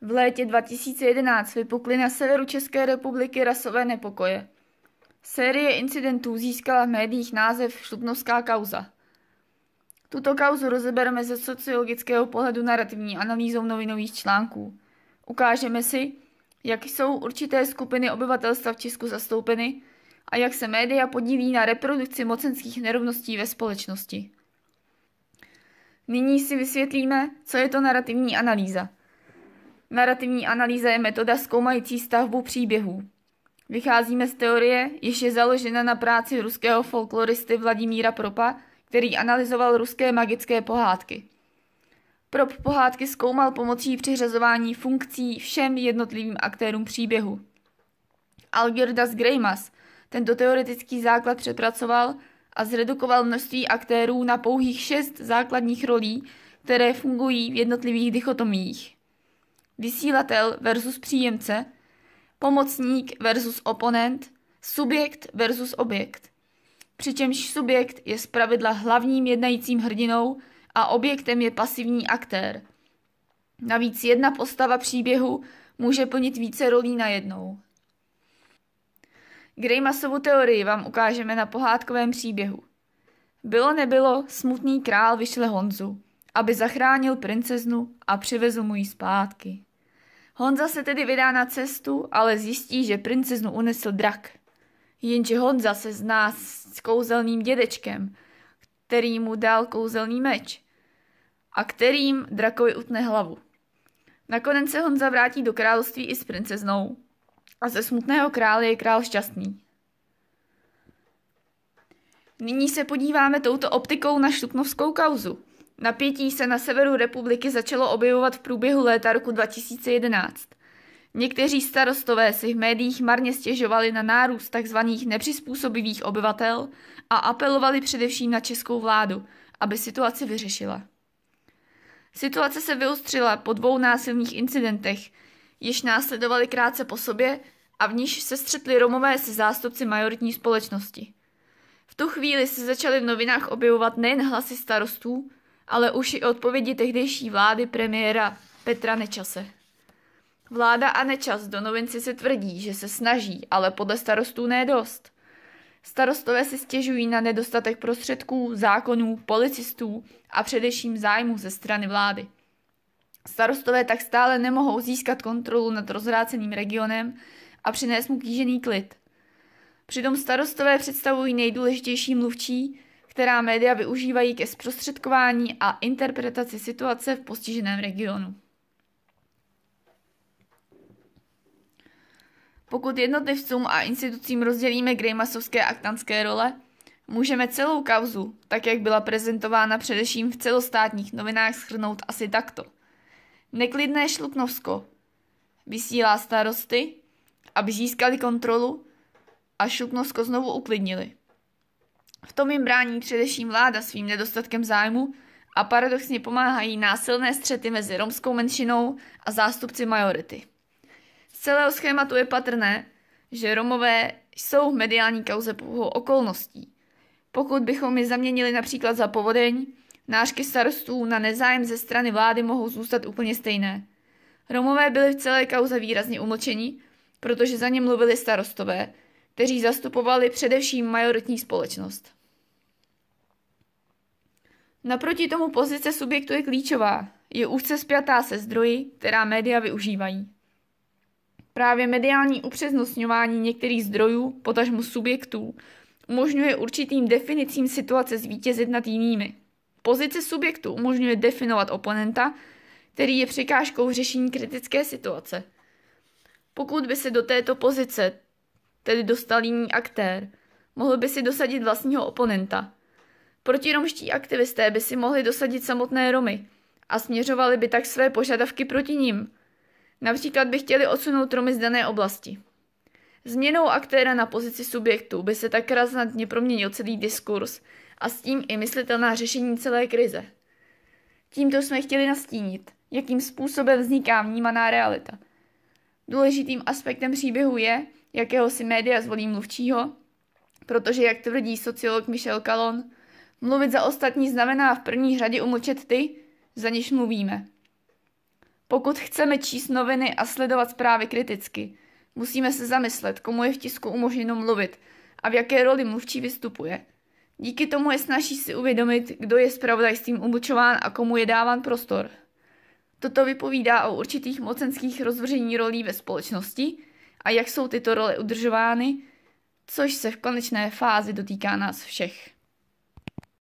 V létě 2011 vypukly na severu České republiky rasové nepokoje. Série incidentů získala v médiích název Šlupnovská kauza. Tuto kauzu rozebereme ze sociologického pohledu narrativní analýzou novinových článků. Ukážeme si, jak jsou určité skupiny obyvatelstva v Česku zastoupeny a jak se média podílí na reprodukci mocenských nerovností ve společnosti. Nyní si vysvětlíme, co je to narrativní analýza – Narativní analýza je metoda zkoumající stavbu příběhů. Vycházíme z teorie, jež je založena na práci ruského folkloristy Vladimíra Propa, který analyzoval ruské magické pohádky. Prop pohádky zkoumal pomocí přiřazování funkcí všem jednotlivým aktérům příběhu. Algirdas Greimas tento teoretický základ přepracoval a zredukoval množství aktérů na pouhých šest základních rolí, které fungují v jednotlivých dichotomích vysílatel versus příjemce, pomocník versus oponent, subjekt versus objekt. Přičemž subjekt je zpravidla hlavním jednajícím hrdinou a objektem je pasivní aktér. Navíc jedna postava příběhu může plnit více rolí najednou. Greymasovu teorii vám ukážeme na pohádkovém příběhu. Bylo nebylo, smutný král vyšle Honzu aby zachránil princeznu a přivezl mu ji zpátky. Honza se tedy vydá na cestu, ale zjistí, že princeznu unesl drak. Jenže Honza se zná s kouzelným dědečkem, který mu dal kouzelný meč a kterým drakovi utne hlavu. Nakonec se Honza vrátí do království i s princeznou a ze smutného krále je král šťastný. Nyní se podíváme touto optikou na štupnovskou kauzu – Napětí se na severu republiky začalo objevovat v průběhu léta roku 2011. Někteří starostové si v médiích marně stěžovali na nárůst tzv. nepřizpůsobivých obyvatel a apelovali především na českou vládu, aby situaci vyřešila. Situace se vyostřila po dvou násilných incidentech, jež následovaly krátce po sobě a v níž se střetli Romové se zástupci majoritní společnosti. V tu chvíli se začaly v novinách objevovat nejen hlasy starostů, ale už i odpovědi tehdejší vlády premiéra Petra Nečase. Vláda a Nečas do novinci se tvrdí, že se snaží, ale podle starostů ne dost. Starostové si stěžují na nedostatek prostředků, zákonů, policistů a především zájmu ze strany vlády. Starostové tak stále nemohou získat kontrolu nad rozráceným regionem a přinést mu kýžený klid. Přitom starostové představují nejdůležitější mluvčí, která média využívají ke zprostředkování a interpretaci situace v postiženém regionu. Pokud jednotlivcům a institucím rozdělíme Greymasovské aktanské role, můžeme celou kauzu, tak jak byla prezentována především v celostátních novinách, schrnout asi takto. Neklidné Šluknovsko vysílá starosty, aby získali kontrolu a Šluknovsko znovu uklidnili tom jim brání především vláda svým nedostatkem zájmu a paradoxně pomáhají násilné střety mezi romskou menšinou a zástupci majority. Z celého schématu je patrné, že Romové jsou v mediální kauze pouhou okolností. Pokud bychom je zaměnili například za povodeň, nářky starostů na nezájem ze strany vlády mohou zůstat úplně stejné. Romové byli v celé kauze výrazně umlčeni, protože za ně mluvili starostové, kteří zastupovali především majoritní společnost. Naproti tomu pozice subjektu je klíčová, je úzce spjatá se zdroji, která média využívají. Právě mediální upřesnostňování některých zdrojů, potažmo subjektů, umožňuje určitým definicím situace zvítězit nad jinými. Pozice subjektu umožňuje definovat oponenta, který je překážkou řešení kritické situace. Pokud by se do této pozice, tedy dostal jiný aktér, mohl by si dosadit vlastního oponenta – Protiromští aktivisté by si mohli dosadit samotné Romy a směřovali by tak své požadavky proti ním. Například by chtěli odsunout Romy z dané oblasti. Změnou aktéra na pozici subjektu by se tak razantně proměnil celý diskurs a s tím i myslitelná řešení celé krize. Tímto jsme chtěli nastínit, jakým způsobem vzniká vnímaná realita. Důležitým aspektem příběhu je, jakého si média zvolí mluvčího, protože, jak tvrdí sociolog Michel Calon, Mluvit za ostatní znamená v první řadě umlčet ty, za niž mluvíme. Pokud chceme číst noviny a sledovat zprávy kriticky, musíme se zamyslet, komu je v tisku umožněno mluvit a v jaké roli mluvčí vystupuje. Díky tomu je snaží si uvědomit, kdo je zpravodajstvím umlčován a komu je dáván prostor. Toto vypovídá o určitých mocenských rozvržení rolí ve společnosti a jak jsou tyto role udržovány, což se v konečné fázi dotýká nás všech.